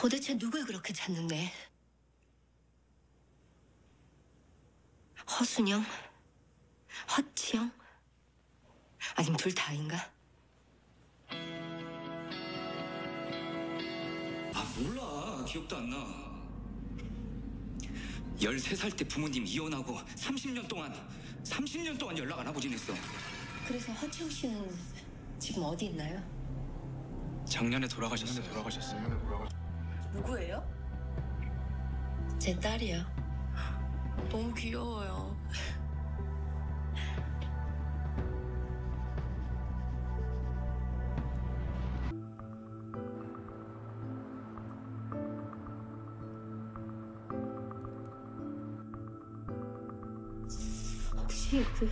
도대체 누굴 그렇게 찾는데? 허순영? 허치영? 아니면둘 다인가? 아 몰라 기억도 안 나. 13살 때 부모님 이혼하고 30년 동안 30년 동안 연락 안 하고 지냈어. 그래서 허치영 씨는 지금 어디 있나요? 작년에 돌아가셨어요. 작년에 돌아가셨어요. 작년에 돌아가셨어요. 누구예요? 제 딸이요. 너무 귀여워요. 그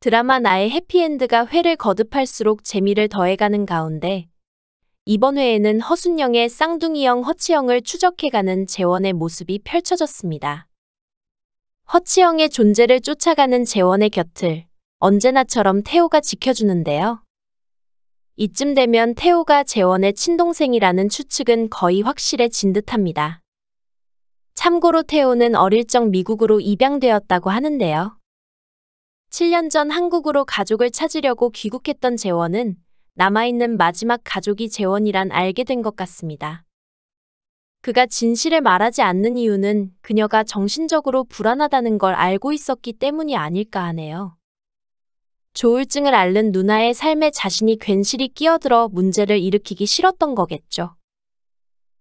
드라마 나의 해피엔드가 회를 거듭할수록 재미를 더해가는 가운데 이번 회에는 허순영의 쌍둥이형 허치영을 추적해가는 재원의 모습이 펼쳐졌습니다. 허치영의 존재를 쫓아가는 재원의 곁을 언제나처럼 태호가 지켜주는데요. 이쯤 되면 태호가 재원의 친동생이라는 추측은 거의 확실해진 듯합니다. 참고로 태호는 어릴 적 미국으로 입양되었다고 하는데요. 7년 전 한국으로 가족을 찾으려고 귀국했던 재원은 남아있는 마지막 가족이 재원이란 알게 된 것 같습니다. 그가 진실을 말하지 않는 이유는 그녀가 정신적으로 불안하다는 걸 알고 있었기 때문이 아닐까 하네요. 조울증을 앓는 누나의 삶에 자신이 괜시리 끼어들어 문제를 일으키기 싫었던 거겠죠.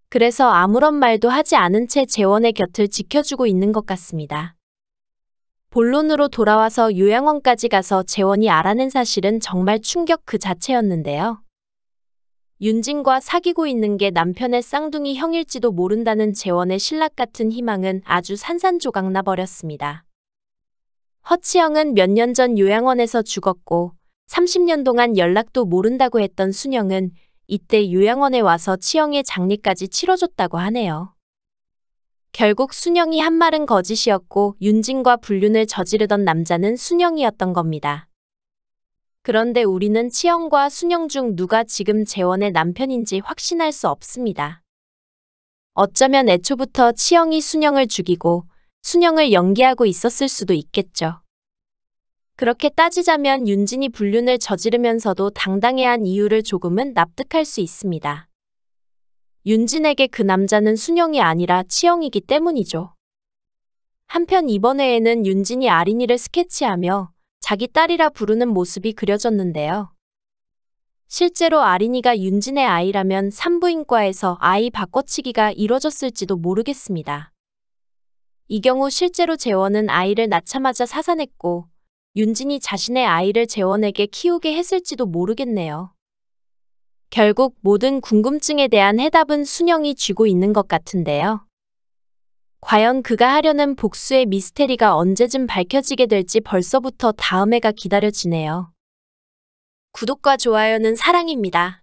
그래서 아무런 말도 하지 않은 채 재원의 곁을 지켜주고 있는 것 같습니다. 본론으로 돌아와서 요양원까지 가서 재원이 알아낸 사실은 정말 충격 그 자체였는데요. 윤진과 사귀고 있는 게 남편의 쌍둥이 형일지도 모른다는 재원의 신락 같은 희망은 아주 산산조각 나버렸습니다. 허치영은 몇 년 전 요양원에서 죽었고 30년 동안 연락도 모른다고 했던 순영은 이때 요양원에 와서 치영의 장례까지 치러줬다고 하네요. 결국 순영이 한 말은 거짓이었고 윤진과 불륜을 저지르던 남자는 순영이었던 겁니다. 그런데 우리는 치영과 순영 중 누가 지금 재원의 남편인지 확신할 수 없습니다. 어쩌면 애초부터 치영이 순영을 죽이고 순영을 연기하고 있었을 수도 있겠죠. 그렇게 따지자면 윤진이 불륜을 저지르면서도 당당해한 이유를 조금은 납득할 수 있습니다. 윤진에게 그 남자는 순영이 아니라 치영이기 때문이죠. 한편 이번 회에는 윤진이 아린이를 스케치하며 자기 딸이라 부르는 모습이 그려졌는데요. 실제로 아린이가 윤진의 아이라면 산부인과에서 아이 바꿔치기가 이뤄졌을지도 모르겠습니다. 이 경우 실제로 재원은 아이를 낳자마자 사산했고 윤진이 자신의 아이를 재원에게 키우게 했을지도 모르겠네요. 결국 모든 궁금증에 대한 해답은 순영이 쥐고 있는 것 같은데요. 과연 그가 하려는 복수의 미스테리가 언제쯤 밝혀지게 될지 벌써부터 다음 해가 기다려지네요. 구독과 좋아요는 사랑입니다.